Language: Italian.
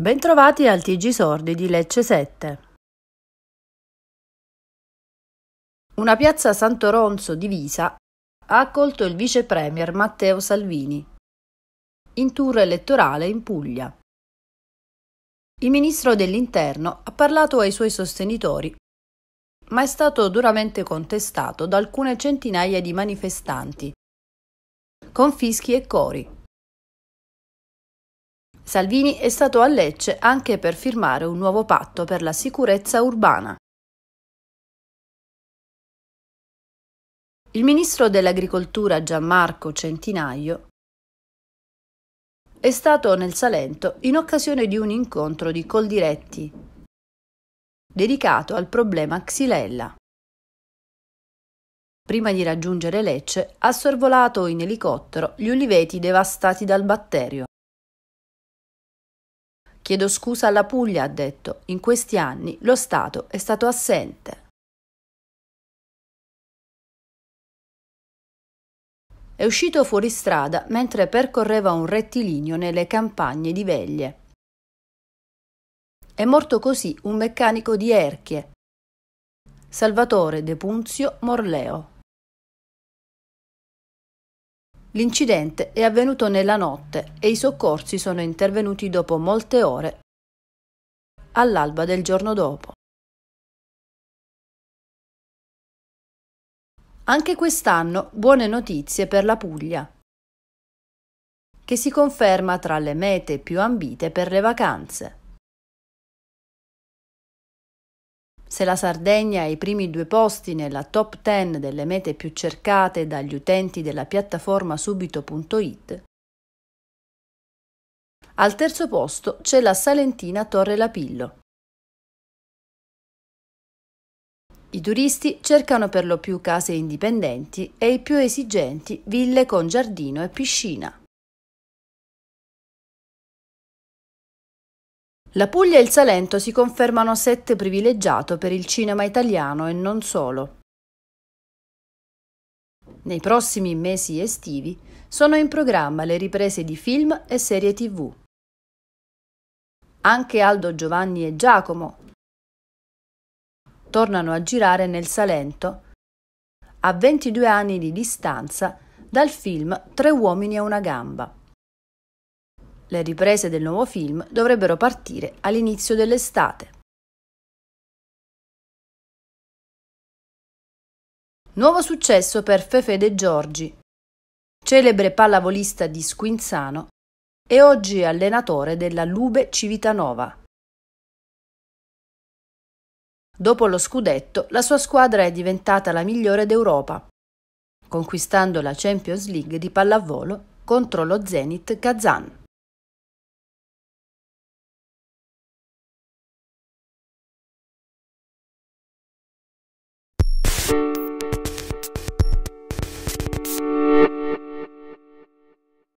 Bentrovati al TG Sordi di Lecce 7. Una piazza Sant'Oronzo divisa ha accolto il vice premier Matteo Salvini in tour elettorale in Puglia. Il ministro dell'Interno ha parlato ai suoi sostenitori, ma è stato duramente contestato da alcune centinaia di manifestanti, con fischi e cori. Salvini è stato a Lecce anche per firmare un nuovo patto per la sicurezza urbana. Il ministro dell'agricoltura Gianmarco Centinaio è stato nel Salento in occasione di un incontro di Coldiretti dedicato al problema Xylella. Prima di raggiungere Lecce, ha sorvolato in elicottero gli uliveti devastati dal batterio. Chiedo scusa alla Puglia, ha detto. In questi anni lo Stato è stato assente. È uscito fuori strada mentre percorreva un rettilineo nelle campagne di Veglie. È morto così un meccanico di Erchie, Salvatore De Punzio Morleo. L'incidente è avvenuto nella notte e i soccorsi sono intervenuti dopo molte ore all'alba del giorno dopo. Anche quest'anno buone notizie per la Puglia, che si conferma tra le mete più ambite per le vacanze. Se la Sardegna ha i primi due posti nella top 10 delle mete più cercate dagli utenti della piattaforma subito.it, al terzo posto c'è la Salentina Torre Lapillo. I turisti cercano per lo più case indipendenti e i più esigenti ville con giardino e piscina. La Puglia e il Salento si confermano set privilegiato per il cinema italiano e non solo. Nei prossimi mesi estivi sono in programma le riprese di film e serie tv. Anche Aldo Giovanni e Giacomo tornano a girare nel Salento a 22 anni di distanza dal film Tre uomini e una gamba. Le riprese del nuovo film dovrebbero partire all'inizio dell'estate. Nuovo successo per Fefe De Giorgi, celebre pallavolista di Squinzano e oggi allenatore della Lube Civitanova. Dopo lo scudetto, la sua squadra è diventata la migliore d'Europa, conquistando la Champions League di pallavolo contro lo Zenit Kazan.